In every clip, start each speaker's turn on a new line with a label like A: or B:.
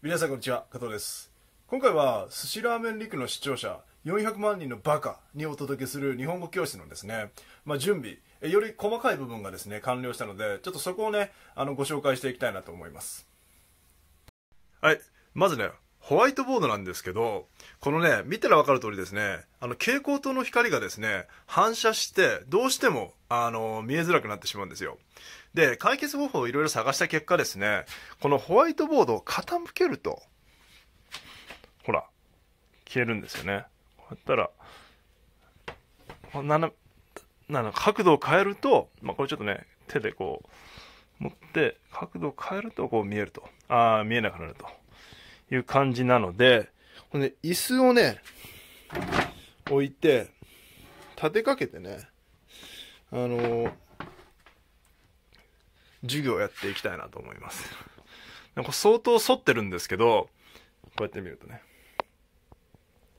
A: 皆さんこんにちは加藤です今回は寿司ラーメン陸の視聴者400万人のバカにお届けする日本語教室のですね、まあ、準備より細かい部分がですね完了したのでちょっとそこをねあのご紹介していきたいなと思いますはいまずねホワイトボードなんですけどこのね見たら分かる通りですねあの蛍光灯の光がですね反射してどうしてもあの見えづらくなってしまうんですよで、解決方法をいろいろ探した結果ですね、このホワイトボードを傾けると、ほら、消えるんですよね。こうやったら、斜角度を変えると、まあ、これちょっとね、手でこう、持って角度を変えるとこう見えると。ああ、見えなくなるという感じなので、椅子をね、置いて、立てかけてね、あのー授業をやっていきたいなと思います。なんか相当反ってるんですけど、こうやって見るとね。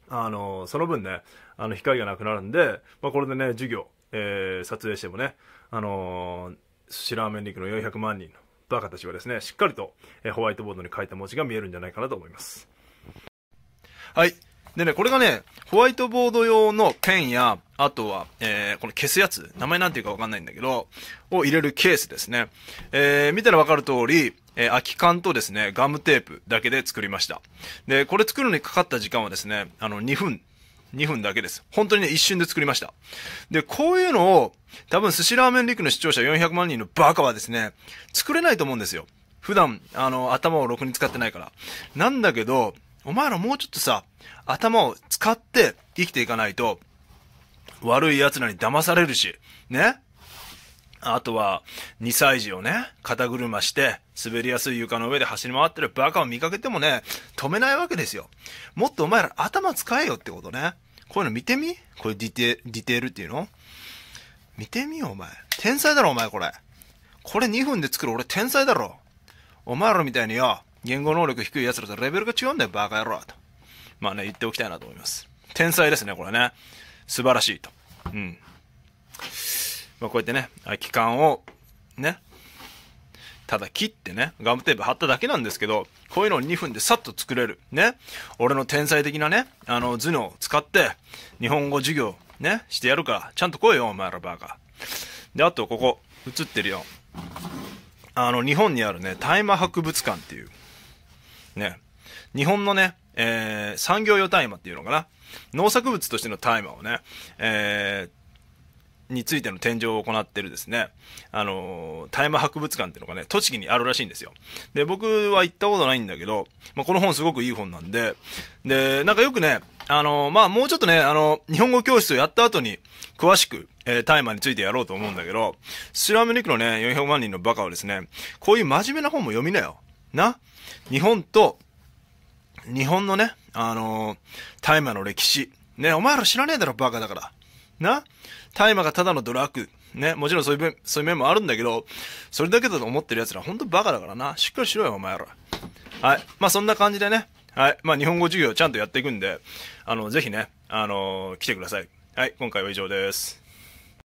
A: あの、その分ね、あの、光がなくなるんで、まあ、これでね、授業、えー、撮影してもね、あのー、白雨陸の400万人のバカたちはですね、しっかりと、えー、ホワイトボードに書いた文字が見えるんじゃないかなと思います。はい。でね、これがね、ホワイトボード用のペンやあとは、えー、この消すやつ、名前なんていうかわかんないんだけど、を入れるケースですね。えー、見たらわかる通り、えー、空き缶とですね、ガムテープだけで作りました。で、これ作るのにかかった時間はですね、あの、2分、2分だけです。本当にね、一瞬で作りました。で、こういうのを、多分、寿司ラーメンリクの視聴者400万人のバカはですね、作れないと思うんですよ。普段、あの、頭をろくに使ってないから。なんだけど、お前らもうちょっとさ、頭を使って生きていかないと、悪い奴らに騙されるし、ねあとは、2歳児をね、肩車して、滑りやすい床の上で走り回ってるバカを見かけてもね、止めないわけですよ。もっとお前ら頭使えよってことね。こういうの見てみこれディテディテールっていうの見てみよ、お前。天才だろ、お前、これ。これ2分で作る俺天才だろ。お前らみたいによ、言語能力低い奴らとレベルが違うんだよ、バカ野郎。と。まあね、言っておきたいなと思います。天才ですね、これね。素晴らしいと。うん。まあ、こうやってね、空き缶を、ね、ただ切ってね、ガムテープ貼っただけなんですけど、こういうのを2分でさっと作れる。ね。俺の天才的なね、あの、頭脳を使って、日本語授業、ね、してやるから、ちゃんと来いよ、お前らバカ。で、あと、ここ、映ってるよ。あの、日本にあるね、大麻博物館っていう、ね、日本のね、えー、産業用大麻っていうのかな、農作物としての大麻をね、えー、についての展示を行ってるですね、あのー、大麻博物館っていうのがね、栃木にあるらしいんですよ。で、僕は行ったことないんだけど、まあ、この本すごくいい本なんで、で、なんかよくね、あのまあ、もうちょっとね、あの日本語教室をやった後に、詳しく、えー、タイマーについてやろうと思うんだけど、スラムニクのね、400万人のバカはですね、こういう真面目な本も読みなよ。な日本と日本のね、あのー、大麻の歴史。ね、お前ら知らねえだろ、バカだから。な大麻がただのドラッグ。ね、もちろんそういう面、そういう面もあるんだけど、それだけだと思ってる奴ら、ほんとバカだからな。しっかりしろよ、お前ら。はい。まあ、そんな感じでね。はい。まあ、日本語授業ちゃんとやっていくんで、あの、ぜひね、あのー、来てください。はい。今回は以上です。